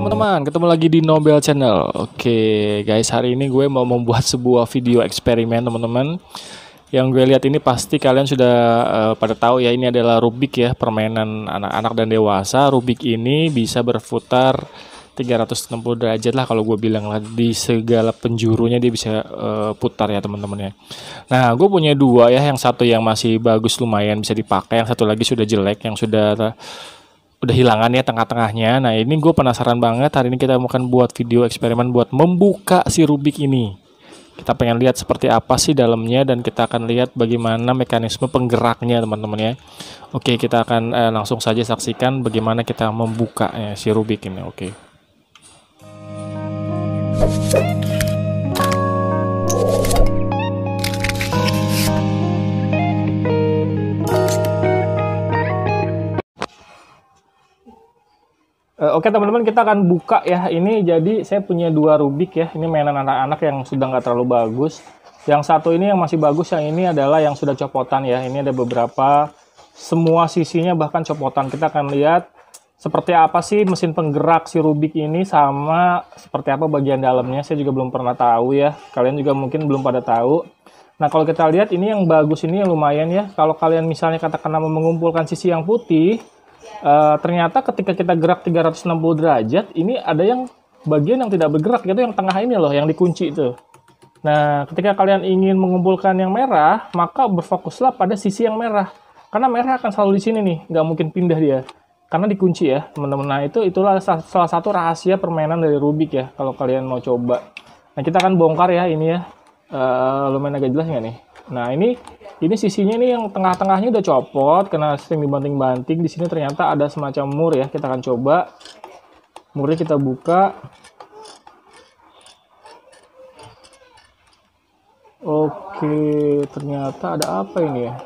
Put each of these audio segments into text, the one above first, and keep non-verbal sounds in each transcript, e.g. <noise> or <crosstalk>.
teman-teman, ketemu lagi di Nobel Channel. Oke, guys, hari ini gue mau membuat sebuah video eksperimen, teman-teman. Yang gue lihat ini pasti kalian sudah uh, pada tahu ya, ini adalah Rubik ya, permainan anak-anak dan dewasa. Rubik ini bisa berputar 360 derajat lah kalau gue bilang lah di segala penjurunya dia bisa uh, putar ya teman-teman ya. Nah, gue punya dua ya, yang satu yang masih bagus lumayan bisa dipakai, yang satu lagi sudah jelek, yang sudah udah hilangan ya tengah-tengahnya. Nah ini gue penasaran banget hari ini kita akan buat video eksperimen buat membuka si Rubik ini. Kita pengen lihat seperti apa sih dalamnya dan kita akan lihat bagaimana mekanisme penggeraknya teman-teman ya. Oke kita akan eh, langsung saja saksikan bagaimana kita membuka eh, si Rubik ini. Oke. Eh, oke okay, teman-teman kita akan buka ya ini jadi saya punya dua Rubik ya ini mainan anak-anak yang sudah nggak terlalu bagus yang satu ini yang masih bagus yang ini adalah yang sudah copotan ya ini ada beberapa semua sisinya bahkan copotan kita akan lihat seperti apa sih mesin penggerak si Rubik ini sama seperti apa bagian dalamnya saya juga belum pernah tahu ya kalian juga mungkin belum pada tahu nah kalau kita lihat ini yang bagus ini yang lumayan ya kalau kalian misalnya katakanlah mengumpulkan sisi yang putih uh, ternyata ketika kita gerak 360 derajat ini ada yang bagian yang tidak bergerak yaitu yang tengah ini loh yang dikunci itu nah ketika kalian ingin mengumpulkan yang merah maka berfokuslah pada sisi yang merah karena merah akan selalu di sini nih nggak mungkin pindah dia karena dikunci ya teman-teman nah itu itulah salah satu rahasia permainan dari Rubik ya kalau kalian mau coba nah kita akan bongkar ya ini ya uh, lumayan agak jelas nggak nih nah ini ini sisinya nih yang tengah-tengahnya udah copot karena sering dibanting-banting. Di sini ternyata ada semacam mur ya. Kita akan coba. Murnya kita buka. Oke, ternyata ada apa ini ya?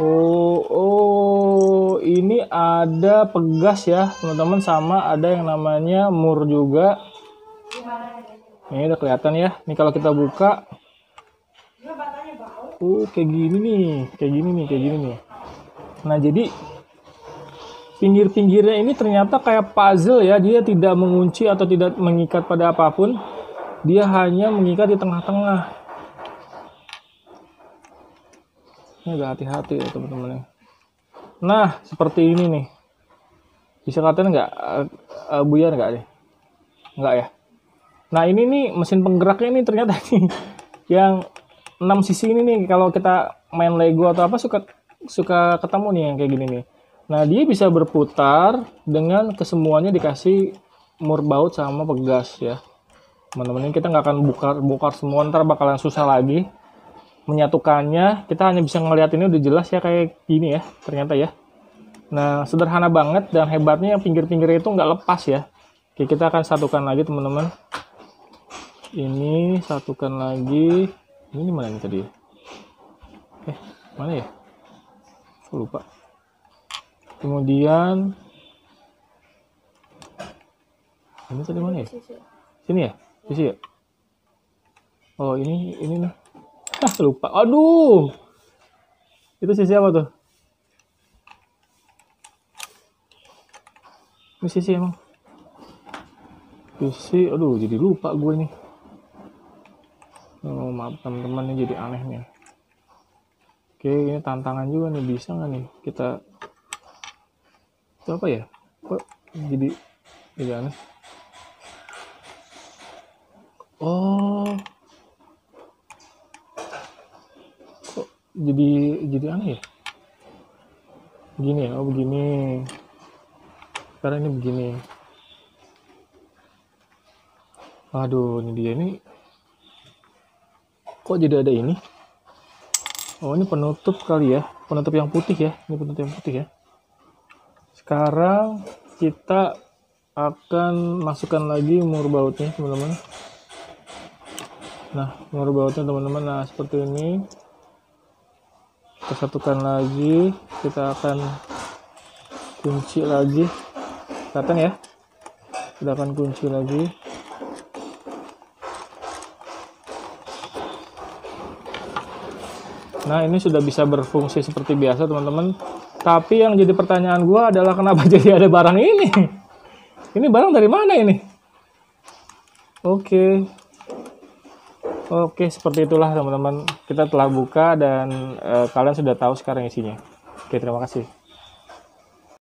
Oh, oh, ini ada pegas ya, teman-teman sama ada yang namanya mur juga. Ini udah kelihatan ya. Ini kalau kita buka Oh, kayak gini nih, kayak gini nih, kayak gini nih. Nah, jadi pinggir-pinggirnya ini ternyata kayak puzzle ya, dia tidak mengunci atau tidak mengikat pada apapun. Dia hanya mengikat di tengah-tengah. Ini agak hati-hati ya, teman-teman. Ya. Nah, seperti ini nih. Bisa kalian nggak uh, uh, buyar nggak deh? Nggak ya. Nah, ini nih mesin penggeraknya ini ternyata <laughs> nih yang enam sisi ini nih kalau kita main Lego atau apa suka suka ketemu nih yang kayak gini nih. Nah, dia bisa berputar dengan kesemuanya dikasih mur baut sama pegas ya. Teman-teman, ini kita nggak akan buka bukar semua ntar bakalan susah lagi menyatukannya. Kita hanya bisa ngelihat ini udah jelas ya kayak gini ya, ternyata ya. Nah, sederhana banget dan hebatnya yang pinggir-pinggirnya itu nggak lepas ya. Oke, kita akan satukan lagi teman-teman. Ini satukan lagi ini mana nih tadi eh mana ya aku lupa kemudian ini tadi mana ya sini ya sisi ya oh ini ini nih Hah, lupa aduh itu sisi apa tuh ini sisi emang sisi aduh jadi lupa gue nih maaf teman-teman ini jadi aneh nih oke ini tantangan juga nih bisa nggak nih kita itu apa ya kok jadi jadi aneh oh kok jadi jadi aneh ya begini ya oh begini karena ini begini aduh ini dia ini kok jadi ada ini oh ini penutup kali ya penutup yang putih ya ini penutup yang putih ya sekarang kita akan masukkan lagi mur bautnya teman-teman nah mur bautnya teman-teman nah seperti ini kita satukan lagi kita akan kunci lagi kelihatan ya kita akan kunci lagi Nah, ini sudah bisa berfungsi seperti biasa, teman-teman. Tapi yang jadi pertanyaan gue adalah kenapa <laughs> jadi ada barang ini? Ini barang dari mana ini? Oke. Oke, seperti itulah teman-teman. Kita telah buka dan uh, kalian sudah tahu sekarang isinya. Oke, terima kasih.